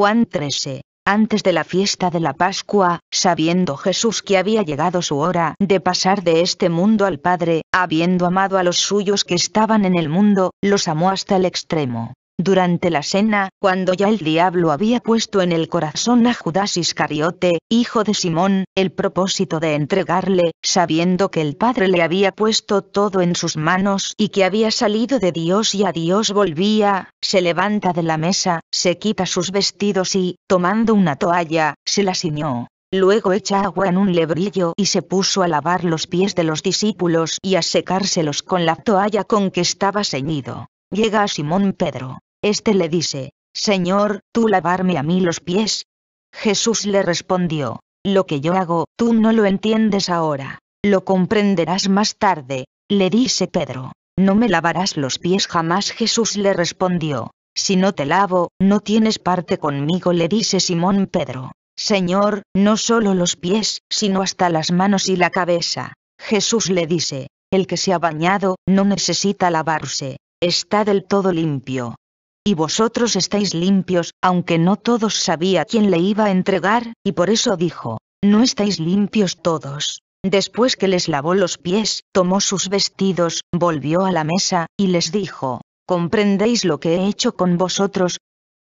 Juan 13. Antes de la fiesta de la Pascua, sabiendo Jesús que había llegado su hora de pasar de este mundo al Padre, habiendo amado a los suyos que estaban en el mundo, los amó hasta el extremo. Durante la cena, cuando ya el diablo había puesto en el corazón a Judas Iscariote, hijo de Simón, el propósito de entregarle, sabiendo que el Padre le había puesto todo en sus manos y que había salido de Dios y a Dios volvía, se levanta de la mesa, se quita sus vestidos y, tomando una toalla, se la ciñó. Luego echa agua en un lebrillo y se puso a lavar los pies de los discípulos y a secárselos con la toalla con que estaba ceñido. Llega a Simón Pedro. Este le dice, Señor, ¿tú lavarme a mí los pies? Jesús le respondió, Lo que yo hago, tú no lo entiendes ahora, lo comprenderás más tarde, le dice Pedro, No me lavarás los pies jamás Jesús le respondió, Si no te lavo, no tienes parte conmigo le dice Simón Pedro, Señor, no solo los pies, sino hasta las manos y la cabeza. Jesús le dice, El que se ha bañado, no necesita lavarse, está del todo limpio y vosotros estáis limpios, aunque no todos sabía quién le iba a entregar, y por eso dijo, no estáis limpios todos. Después que les lavó los pies, tomó sus vestidos, volvió a la mesa, y les dijo, ¿comprendéis lo que he hecho con vosotros?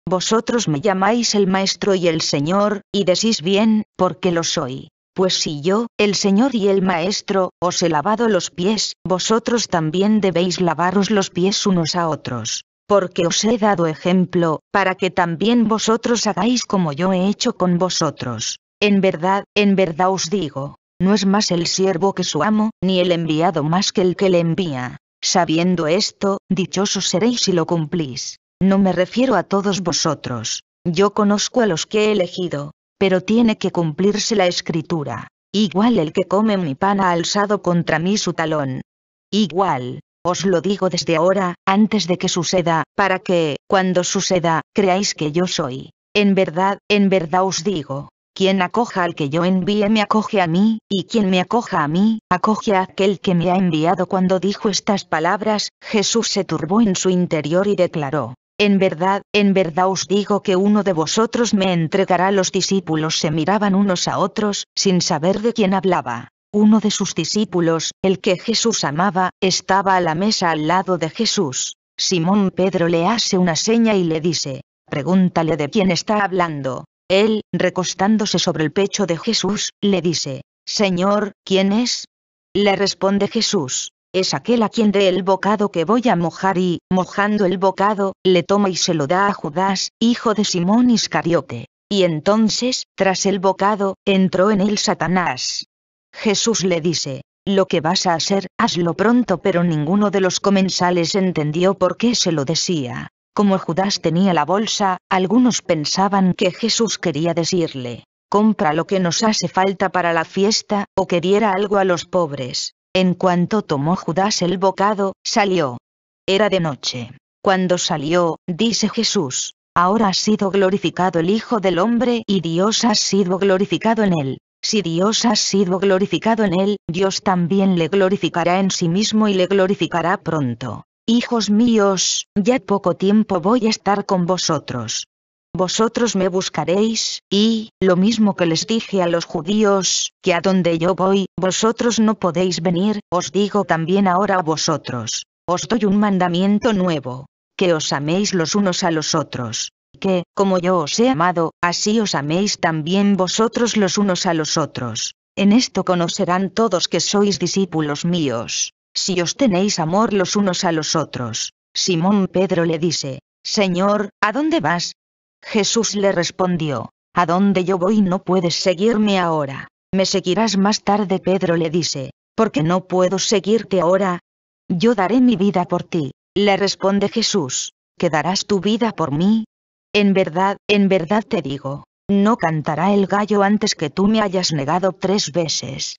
Vosotros me llamáis el Maestro y el Señor, y decís bien, porque lo soy. Pues si yo, el Señor y el Maestro, os he lavado los pies, vosotros también debéis lavaros los pies unos a otros porque os he dado ejemplo, para que también vosotros hagáis como yo he hecho con vosotros. En verdad, en verdad os digo, no es más el siervo que su amo, ni el enviado más que el que le envía. Sabiendo esto, dichosos seréis si lo cumplís. No me refiero a todos vosotros. Yo conozco a los que he elegido, pero tiene que cumplirse la escritura. Igual el que come mi pan ha alzado contra mí su talón. Igual, os lo digo desde ahora, antes de que suceda, para que, cuando suceda, creáis que yo soy. En verdad, en verdad os digo, quien acoja al que yo envíe me acoge a mí, y quien me acoja a mí, acoge a aquel que me ha enviado. Cuando dijo estas palabras, Jesús se turbó en su interior y declaró, en verdad, en verdad os digo que uno de vosotros me entregará. Los discípulos se miraban unos a otros, sin saber de quién hablaba. Uno de sus discípulos, el que Jesús amaba, estaba a la mesa al lado de Jesús. Simón Pedro le hace una seña y le dice, pregúntale de quién está hablando. Él, recostándose sobre el pecho de Jesús, le dice, Señor, ¿quién es? Le responde Jesús, es aquel a quien dé el bocado que voy a mojar y, mojando el bocado, le toma y se lo da a Judas, hijo de Simón Iscariote. Y entonces, tras el bocado, entró en él Satanás. Jesús le dice, lo que vas a hacer, hazlo pronto pero ninguno de los comensales entendió por qué se lo decía. Como Judas tenía la bolsa, algunos pensaban que Jesús quería decirle, compra lo que nos hace falta para la fiesta, o que diera algo a los pobres. En cuanto tomó Judas el bocado, salió. Era de noche. Cuando salió, dice Jesús, ahora ha sido glorificado el Hijo del Hombre y Dios ha sido glorificado en él. Si Dios ha sido glorificado en él, Dios también le glorificará en sí mismo y le glorificará pronto. Hijos míos, ya poco tiempo voy a estar con vosotros. Vosotros me buscaréis, y, lo mismo que les dije a los judíos, que a donde yo voy, vosotros no podéis venir, os digo también ahora a vosotros. Os doy un mandamiento nuevo, que os améis los unos a los otros, que, como yo os he amado, así os améis también vosotros los unos a los otros. En esto conocerán todos que sois discípulos míos, si os tenéis amor los unos a los otros. Simón Pedro le dice, Señor, ¿a dónde vas? Jesús le respondió, ¿a dónde yo voy no puedes seguirme ahora? Me seguirás más tarde Pedro le dice, porque no puedo seguirte ahora. Yo daré mi vida por ti, le responde Jesús, ¿que darás tu vida por mí? En verdad, en verdad te digo, no cantará el gallo antes que tú me hayas negado tres veces.